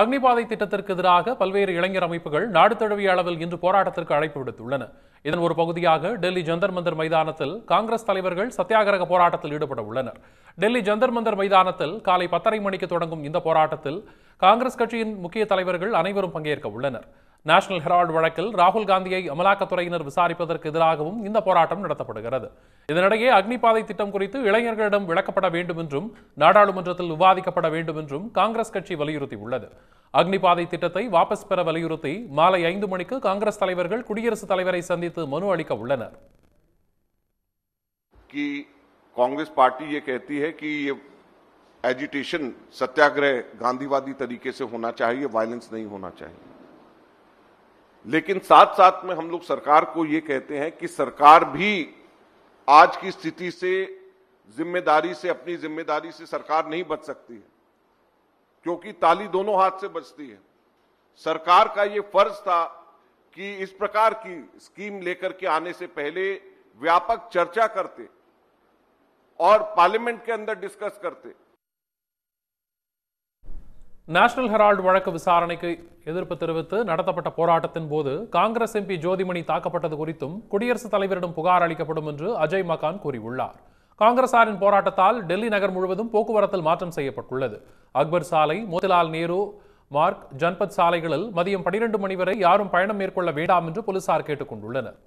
அக்னிபாதை திட்டத்திற்கு எதிராக பல்வேறு இளைஞர் அமைப்புகள் நாடு தழுவிய அளவில் இன்று போராட்டத்திற்கு அழைப்பு விடுத்துள்ளன இதன் ஒரு பகுதியாக டெல்லி ஜந்தர் மந்தர் மைதானத்தில் காங்கிரஸ் தலைவர்கள் சத்தியாகிரக போராட்டத்தில் ஈடுபட உள்ளனர் டெல்லி ஜந்தர் மந்தர் மைதானத்தில் காலை பத்தரை மணிக்கு தொடங்கும் இந்த போராட்டத்தில் காங்கிரஸ் கட்சியின் முக்கிய தலைவர்கள் அனைவரும் பங்கேற்க உள்ளனர் நேஷனல் ஹெரால்டு வழக்கில் ராகுல் காந்தியை அமலாக்கத்துறையினர் விசாரிப்பதற்கு எதிராகவும் இந்த போராட்டம் நடத்தப்படுகிறது இதனிடையே அக்னிபாதை திட்டம் குறித்து இளைஞர்களிடம் விளக்கப்பட வேண்டும் என்றும் நாடாளுமன்றத்தில் விவாதிக்கப்பட வேண்டும் என்றும் காங்கிரஸ் கட்சி வலியுறுத்தியுள்ளது அக்னிபாதை திட்டத்தை வாபஸ் பெற வலியுறுத்தி மாலை ஐந்து மணிக்கு காங்கிரஸ் தலைவர்கள் குடியரசுத் தலைவரை சந்தித்து மனு அளிக்க உள்ளனர் காங்கிரஸ் பார்ட்டி ये कहती है कि ये एजिटेशन सत्याग्रह गांधीवादी तरीके से होना चाहिए वायलेंस नहीं होना चाहिए लेकिन साथ साथ में हम लोग सरकार को ये कहते हैं कि सरकार भी आज की स्थिति से जिम्मेदारी से अपनी जिम्मेदारी से सरकार नहीं बच सकती है क्योंकि ताली दोनों हाथ से बचती है सरकार का ये फर्ज था कि इस प्रकार की स्कीम लेकर के आने से पहले व्यापक चर्चा करते और पार्लियामेंट के अंदर डिस्कस करते நேஷனல் ஹெரால்டு வழக்கு விசாரணைக்கு எதிர்ப்பு தெரிவித்து நடத்தப்பட்ட போராட்டத்தின் போது காங்கிரஸ் எம்பி ஜோதிமணி தாக்கப்பட்டது குறித்தும் குடியரசுத் தலைவரிடம் புகார் அளிக்கப்படும் என்று அஜய் மகான் கூறியுள்ளார் காங்கிரசாரின் போராட்டத்தால் டெல்லி நகர் முழுவதும் போக்குவரத்தில் மாற்றம் செய்யப்பட்டுள்ளது அக்பர் சாலை மோதிலால் நேரு மார்க் ஜன்பத் சாலைகளில் மதியம் பனிரெண்டு மணி வரை யாரும் பயணம் மேற்கொள்ள வேண்டாம் என்று போலீசார் கேட்டுக்கொண்டுள்ளனர்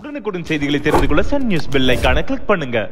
உடனுக்குடன் செய்திகளை தெரிந்து கொள்ள சன் நியூஸ் கிளிக் பண்ணுங்க